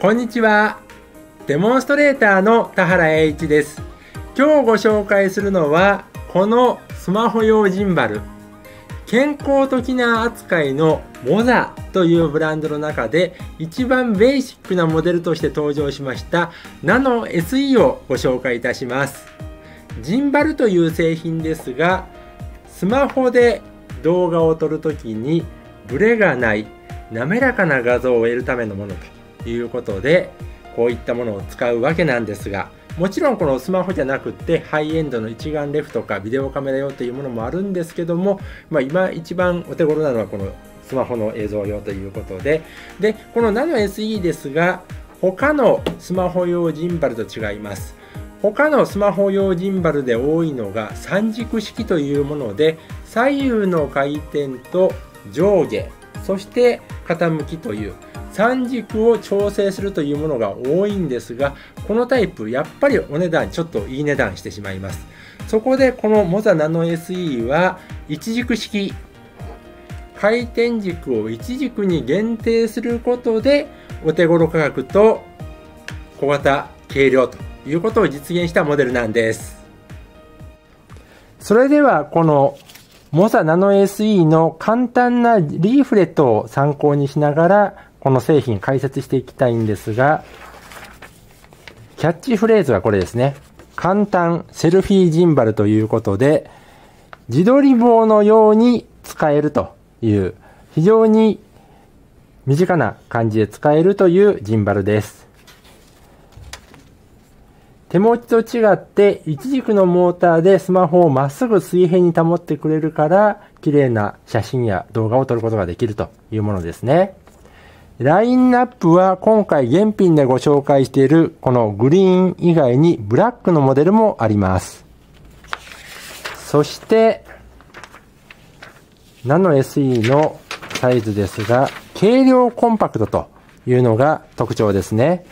こんにちは。デモンストレーターの田原栄一です。今日ご紹介するのは、このスマホ用ジンバル。健康的な扱いのモザというブランドの中で一番ベーシックなモデルとして登場しましたナノ SE をご紹介いたします。ジンバルという製品ですが、スマホで動画を撮るときにブレがない滑らかな画像を得るためのものいうことでこういったものを使うわけなんですがもちろんこのスマホじゃなくってハイエンドの一眼レフとかビデオカメラ用というものもあるんですけども、まあ、今一番お手頃なのはこのスマホの映像用ということででこの NanoSE ですが他のスマホ用ジンバルと違います他のスマホ用ジンバルで多いのが三軸式というもので左右の回転と上下そして傾きという三軸を調整するというものが多いんですがこのタイプやっぱりお値段ちょっといい値段してしまいますそこでこのモザナノ SE は一軸式回転軸を一軸に限定することでお手頃価格と小型軽量ということを実現したモデルなんですそれではこのモザナノ SE の簡単なリーフレットを参考にしながらこの製品解説していきたいんですが、キャッチフレーズはこれですね。簡単セルフィージンバルということで、自撮り棒のように使えるという、非常に身近な感じで使えるというジンバルです。手持ちと違って、一軸のモーターでスマホをまっすぐ水平に保ってくれるから、綺麗な写真や動画を撮ることができるというものですね。ラインナップは今回現品でご紹介しているこのグリーン以外にブラックのモデルもあります。そして、ナノ SE のサイズですが、軽量コンパクトというのが特徴ですね。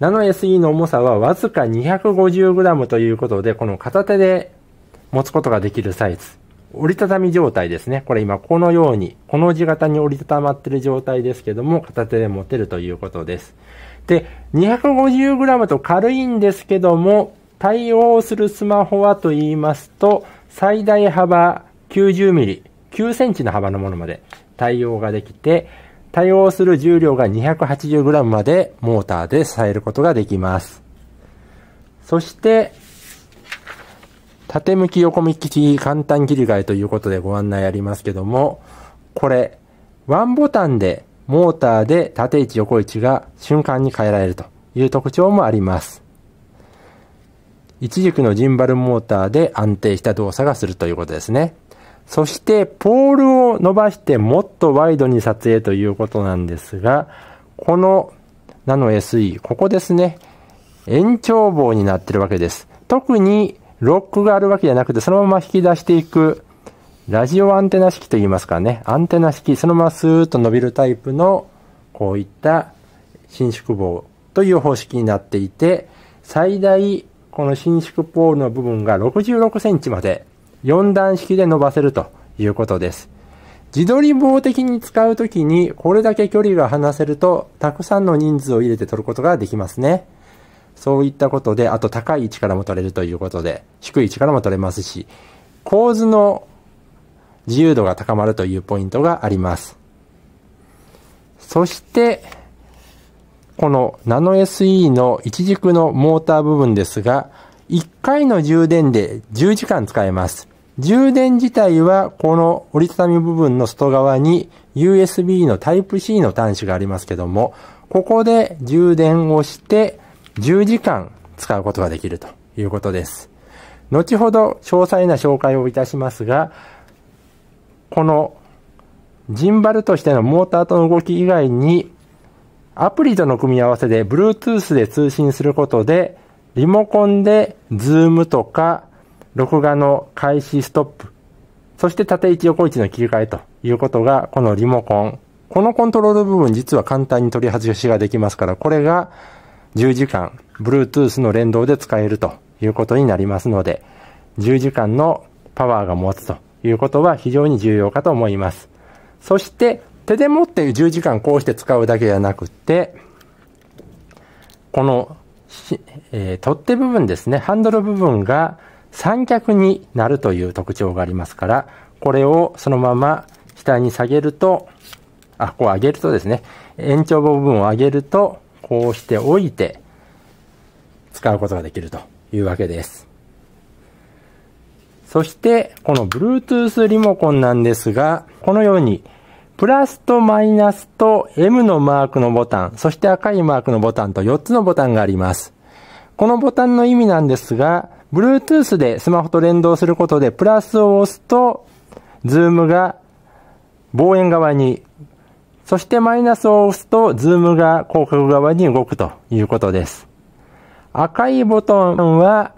ナノ SE の重さはわずか 250g ということで、この片手で持つことができるサイズ。折りたたみ状態ですね。これ今このように、この字型に折りたたまってる状態ですけども、片手で持てるということです。で、250g と軽いんですけども、対応するスマホはと言いますと、最大幅 90mm、9センチの幅のものまで対応ができて、対応する重量が 280g までモーターで支えることができます。そして、縦向き横向き簡単切り替えということでご案内ありますけども、これ、ワンボタンでモーターで縦位置横位置が瞬間に変えられるという特徴もあります。一軸のジンバルモーターで安定した動作がするということですね。そして、ポールを伸ばしてもっとワイドに撮影ということなんですが、このナノ SE、ここですね、延長棒になってるわけです。特にロックがあるわけじゃなくて、そのまま引き出していく、ラジオアンテナ式と言いますかね、アンテナ式、そのままスーッと伸びるタイプの、こういった伸縮棒という方式になっていて、最大、この伸縮ポールの部分が66センチまで、4段式で伸ばせるということです。自撮り棒的に使うときに、これだけ距離が離せると、たくさんの人数を入れて撮ることができますね。そういったことで、あと高い位置からも取れるということで、低い位置からも取れますし、構図の自由度が高まるというポイントがあります。そして、このナノ SE の一軸のモーター部分ですが、1回の充電で10時間使えます。充電自体はこの折りたたみ部分の外側に USB の Type-C の端子がありますけども、ここで充電をして10時間使うことができるということです。後ほど詳細な紹介をいたしますが、このジンバルとしてのモーターとの動き以外に、アプリとの組み合わせで Bluetooth で通信することで、リモコンで Zoom とか、録画の開始ストップ、そして縦位置横位置の切り替えということが、このリモコン。このコントロール部分実は簡単に取り外しができますから、これが10時間 Bluetooth の連動で使えるということになりますので、10時間のパワーが持つということは非常に重要かと思います。そして手で持って10時間こうして使うだけじゃなくて、この、えー、取っ手部分ですね、ハンドル部分が三脚になるという特徴がありますから、これをそのまま下に下げると、あ、こう上げるとですね、延長部分を上げると、こうしておいて、使うことができるというわけです。そして、この Bluetooth リモコンなんですが、このように、プラスとマイナスと M のマークのボタン、そして赤いマークのボタンと4つのボタンがあります。このボタンの意味なんですが、Bluetooth でスマホと連動することでプラスを押すと、ズームが望遠側にそしてマイナスを押すと、ズームが広角側に動くということです。赤いボタンは、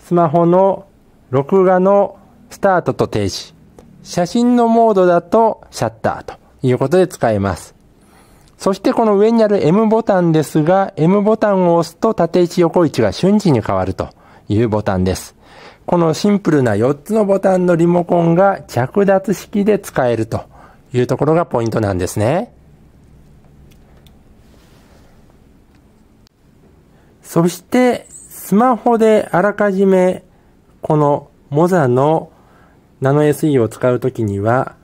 スマホの録画のスタートと停止。写真のモードだとシャッターということで使えます。そしてこの上にある M ボタンですが、M ボタンを押すと縦位置横位置が瞬時に変わるというボタンです。このシンプルな4つのボタンのリモコンが着脱式で使えると。いうところがポイントなんですね。そしてスマホであらかじめこのモザのナノ SE を使うときには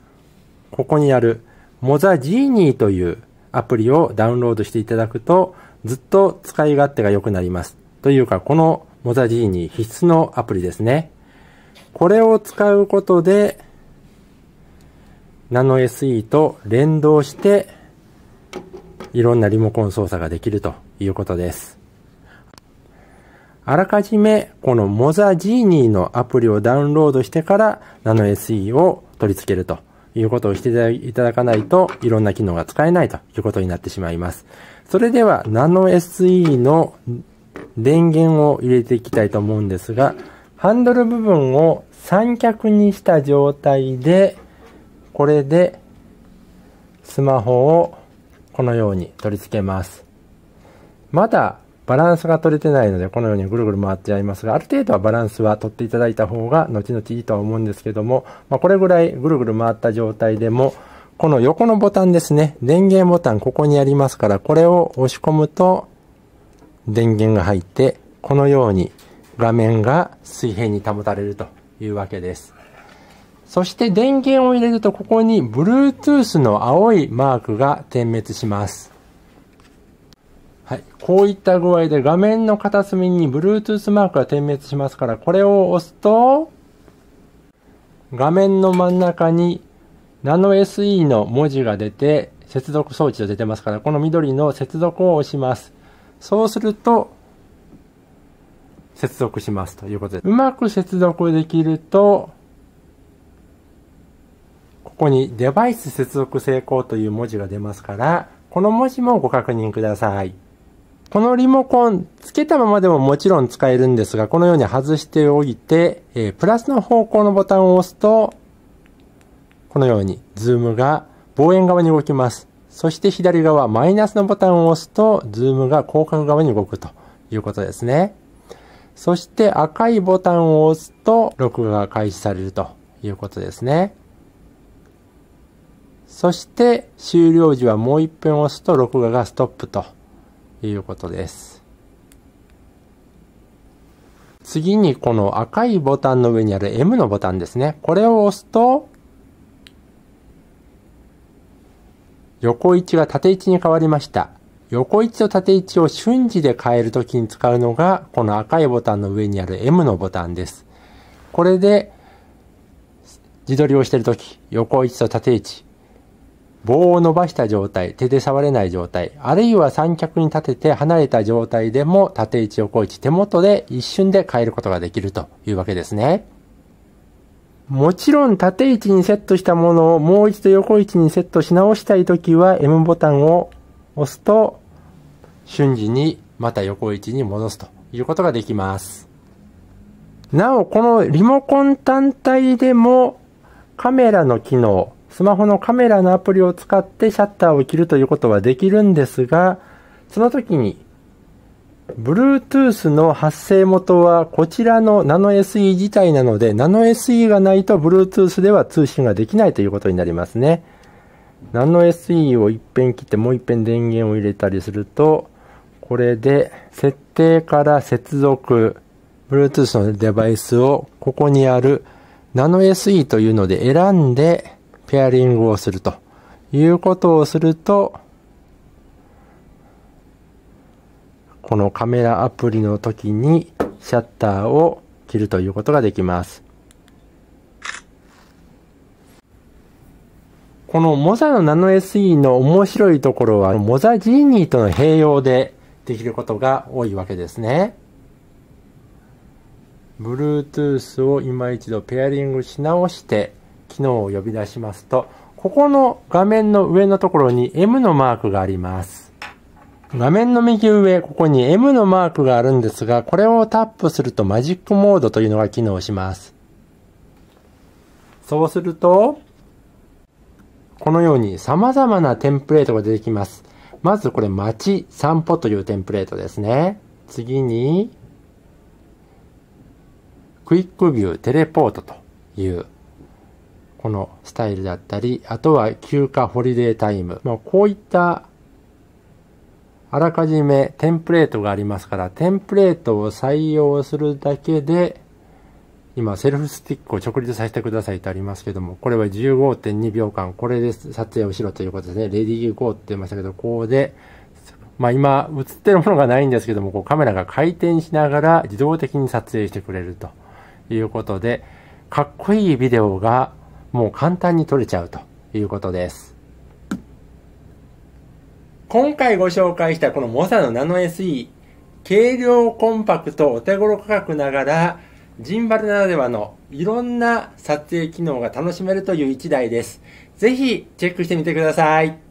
ここにあるモザジーニーというアプリをダウンロードしていただくとずっと使い勝手が良くなります。というかこのモザジーニー必須のアプリですね。これを使うことでナノ SE と連動して、いろんなリモコン操作ができるということです。あらかじめ、このモザジーニーのアプリをダウンロードしてから、ナノ SE を取り付けるということをしていただかないと、いろんな機能が使えないということになってしまいます。それでは、ナノ SE の電源を入れていきたいと思うんですが、ハンドル部分を三脚にした状態で、これでスマホをこのように取り付けます。まだバランスが取れてないので、このようにぐるぐる回ってやりますが、ある程度はバランスは取っていただいた方が、後々いいとは思うんですけども、まあ、これぐらいぐるぐる回った状態でも、この横のボタンですね、電源ボタン、ここにありますから、これを押し込むと、電源が入って、このように画面が水平に保たれるというわけです。そして電源を入れるとここに Bluetooth の青いマークが点滅します。はい。こういった具合で画面の片隅に Bluetooth マークが点滅しますから、これを押すと、画面の真ん中にナノ SE の文字が出て、接続装置が出てますから、この緑の接続を押します。そうすると、接続しますということで、うまく接続できると、ここにデバイス接続成功という文字が出ますから、この文字もご確認ください。このリモコン、つけたままでももちろん使えるんですが、このように外しておいて、えー、プラスの方向のボタンを押すと、このようにズームが望遠側に動きます。そして左側、マイナスのボタンを押すと、ズームが広角側に動くということですね。そして赤いボタンを押すと、録画が開始されるということですね。そして終了時はもう一遍押すと録画がストップということです。次にこの赤いボタンの上にある M のボタンですね。これを押すと横位置が縦位置に変わりました。横位置と縦位置を瞬時で変えるときに使うのが、この赤いボタンの上にある M のボタンです。これで、自撮りをしているとき、横位置と縦位置、棒を伸ばした状態、手で触れない状態、あるいは三脚に立てて離れた状態でも縦位置、横位置、手元で一瞬で変えることができるというわけですね。もちろん縦位置にセットしたものをもう一度横位置にセットし直したいときは M ボタンを押すと瞬時にまた横位置に戻すということができます。なお、このリモコン単体でもカメラの機能、スマホのカメラのアプリを使ってシャッターを切るということはできるんですが、その時に、Bluetooth の発生元はこちらの Nano SE 自体なので、Nano SE がないと Bluetooth では通信ができないということになりますね。Nano SE を一遍切ってもう一遍電源を入れたりすると、これで設定から接続、Bluetooth のデバイスをここにある Nano SE というので選んでペアリングをするということをすると、このカメラアプリの時にシャッターを切るということができます。このモザのナノ SE の面白いところは、モザジーニーとの併用でできることが多いわけですね。Bluetooth を今一度ペアリングし直して、機能を呼び出しますと、ここの画面の上のところに M のマークがあります。画面の右上、ここに M のマークがあるんですが、これをタップするとマジックモードというのが機能します。そうすると、このように様々なテンプレートが出てきます。まずこれ、街、散歩というテンプレートですね。次に、クイックビュー、テレポートというこのスタイルだったり、あとは休暇ホリデータイム。まあ、こういったあらかじめテンプレートがありますから、テンプレートを採用するだけで、今、セルフスティックを直立させてくださいとありますけども、これは15.2秒間、これで撮影をしろということですね。レディーゴーって言いましたけど、こうで、まあ今、映ってるものがないんですけども、こうカメラが回転しながら自動的に撮影してくれるということで、かっこいいビデオがもう簡単に取れちゃうということです。今回ご紹介したこのモサのナノ SE、軽量コンパクトお手頃価格ながら、ジンバルならではのいろんな撮影機能が楽しめるという1台です。ぜひチェックしてみてください。